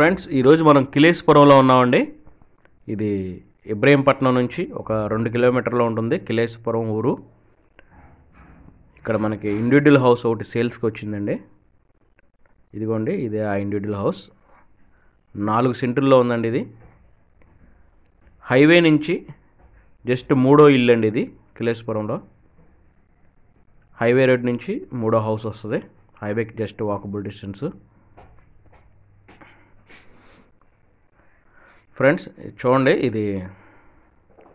friends ఈరోజు మనం కిలేస్పురంలో ఉన్నామండి ఇది ఇబ్రహీంపట్నం నుంచి ఒక రెండు కిలోమీటర్లో ఉంటుంది కిలేస్పురం ఊరు ఇక్కడ మనకి ఇండివిజువల్ హౌస్ ఒకటి సేల్స్కి వచ్చిందండి ఇదిగోండి ఇది ఆ ఇండివిజువల్ హౌస్ నాలుగు సెంటుల్లో ఉందండి ఇది హైవే నుంచి జస్ట్ మూడో ఇల్లు అండి ఇది కిలేస్పురంలో హైవే రోడ్ నుంచి మూడో హౌస్ వస్తుంది హైవేకి జస్ట్ వాకబుల్ డిస్టెన్స్ ఫ్రెండ్స్ చూడండి ఇది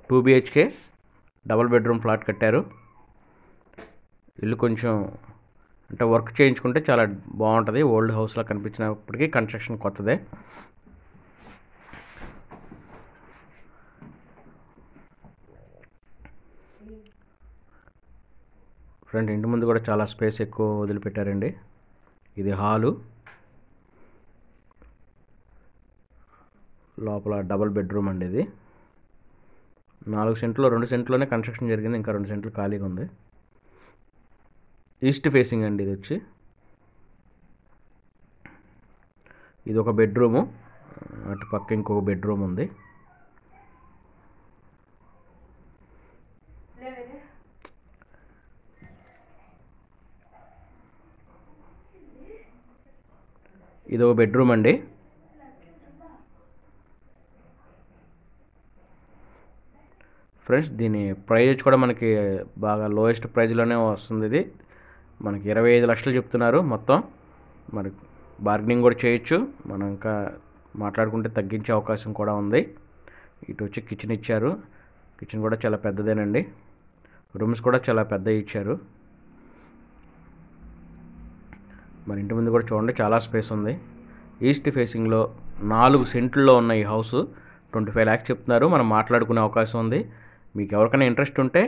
two BHK double bedroom flat కట్టారు ఇల్లు కొంచెం అంటే వర్క్ చేయించుకుంటే చాలా బాగుంటుంది ఓల్డ్ హౌస్లో కనిపించినప్పటికీ కన్స్ట్రక్షన్ కొత్తదే ఫ్రెండ్ ఇంటి ముందు కూడా చాలా స్పేస్ ఎక్కువ వదిలిపెట్టారండి ఇది హాలు లోపల డబల్ బెడ్రూమ్ అండి ఇది నాలుగు సెంట్లో రెండు సెంట్లోనే కన్స్ట్రక్షన్ జరిగింది ఇంకా రెండు సెంట్లు ఖాళీగా ఉంది ఈస్ట్ ఫేసింగ్ అండి ఇది వచ్చి ఇది ఒక బెడ్రూము అటు పక్క ఇంకొక బెడ్రూమ్ ఉంది ఇది ఒక బెడ్రూమ్ అండి ఫ్రెండ్స్ దీని ప్రైజ్ కూడా మనకి బాగా లోయెస్ట్ ప్రైజ్లోనే వస్తుంది ఇది మనకి ఇరవై ఐదు లక్షలు చెప్తున్నారు మొత్తం మరి బార్గెనింగ్ కూడా చేయొచ్చు మనం ఇంకా మాట్లాడుకుంటే తగ్గించే అవకాశం కూడా ఉంది ఇటు వచ్చి కిచెన్ ఇచ్చారు కిచెన్ కూడా చాలా పెద్దదేనండి రూమ్స్ కూడా చాలా పెద్ద ఇచ్చారు మరి ఇంటి ముందు కూడా చూడండి చాలా స్పేస్ ఉంది ఈస్ట్ ఫేసింగ్లో నాలుగు సెంట్లో ఉన్న ఈ హౌస్ ట్వంటీ ఫైవ్ ల్యాక్స్ చెప్తున్నారు మనం మాట్లాడుకునే అవకాశం ఉంది మీకు ఎవరికైనా ఇంట్రెస్ట్ ఉంటే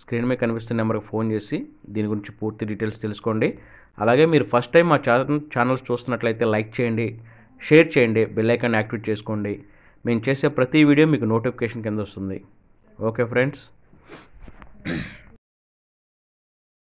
స్క్రీన్ మీద కనిపిస్తున్న నెంబర్కి ఫోన్ చేసి దీని గురించి పూర్తి డీటెయిల్స్ తెలుసుకోండి అలాగే మీరు ఫస్ట్ టైం మా ఛానల్స్ చూస్తున్నట్లయితే లైక్ చేయండి షేర్ చేయండి బెల్ ఐకాన్ యాక్టివేట్ చేసుకోండి మేము చేసే ప్రతి వీడియో మీకు నోటిఫికేషన్ కింద వస్తుంది ఓకే ఫ్రెండ్స్